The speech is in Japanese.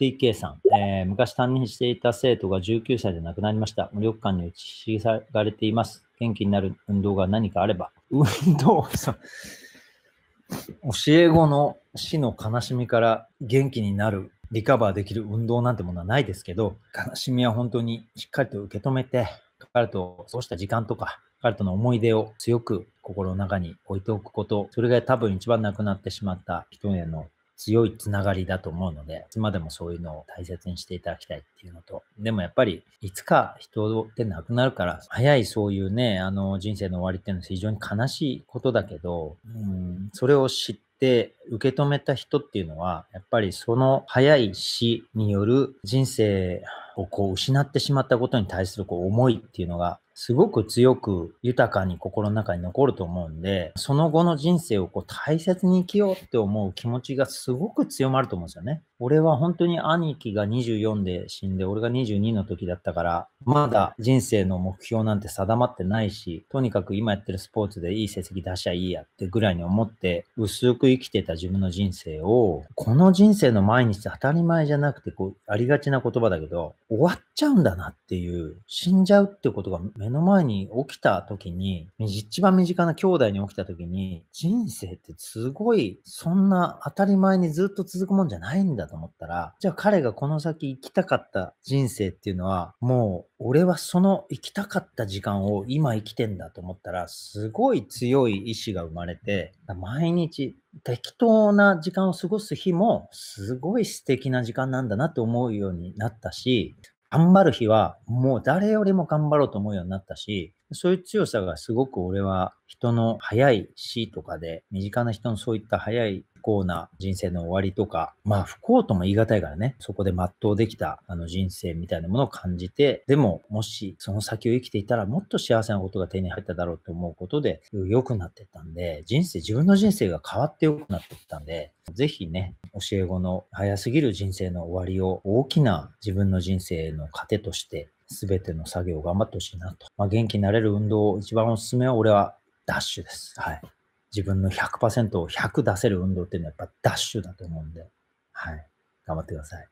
t k さん、えー、昔担任していた生徒が19歳で亡くなりました。無力感に打ちひしがれています。元気になる運動が何かあれば。運動さ、教え子の死の悲しみから元気になる、リカバーできる運動なんてものはないですけど、悲しみは本当にしっかりと受け止めて、彼とそうした時間とか、彼との思い出を強く心の中に置いておくこと、それが多分一番亡くなってしまった人への強いつながりだと思うので、いつまでもそういうのを大切にしていただきたいっていうのと、でもやっぱり、いつか人って亡くなるから、早いそういうね、あの人生の終わりっていうのは非常に悲しいことだけど、うん、それを知って、受け止めた人っていうのはやっぱりその早い死による人生をこう失ってしまったことに対するこう思いっていうのがすごく強く豊かに心の中に残ると思うんで、その後の人生をこう大切に生きようって思う気持ちがすごく強まると思うんですよね。俺は本当に兄貴が24で死んで、俺が22の時だったから、まだ人生の目標なんて定まってないし、とにかく今やってるスポーツでいい成績出しゃいいやってぐらいに思って、薄く生きてた自分の人生を、この人生の毎日当たり前じゃなくて、こう、ありがちな言葉だけど、終わっちゃうんだなっていう、死んじゃうってことが目の前に起きた時に、一番身近な兄弟に起きた時に、人生ってすごい、そんな当たり前にずっと続くもんじゃないんだと思ったら、じゃあ彼がこの先行きたかった人生っていうのは、もう俺はその生きたかった時間を今生きてんだと思ったら、すごい強い意志が生まれて、毎日適当な時間を過ごす日も、すごい素敵な時間なんだなと思うようになったし、頑張る日はもう誰よりも頑張ろうと思うようになったし、そういう強さがすごく俺は人の早い死とかで、身近な人のそういった早い幸な人生の終わりとか、まあ不幸とも言い難いからね、そこで全うできたあの人生みたいなものを感じて、でももしその先を生きていたらもっと幸せなことが手に入っただろうと思うことで良くなってったんで、人生、自分の人生が変わって良くなってったんで、ぜひね、教え子の早すぎる人生の終わりを大きな自分の人生の糧として、全ての作業を頑張ってほしいなと。まあ、元気になれる運動、一番おすすめは俺はダッシュです。はい。自分の100%を100出せる運動っていうのはやっぱダッシュだと思うんで、はい。頑張ってください。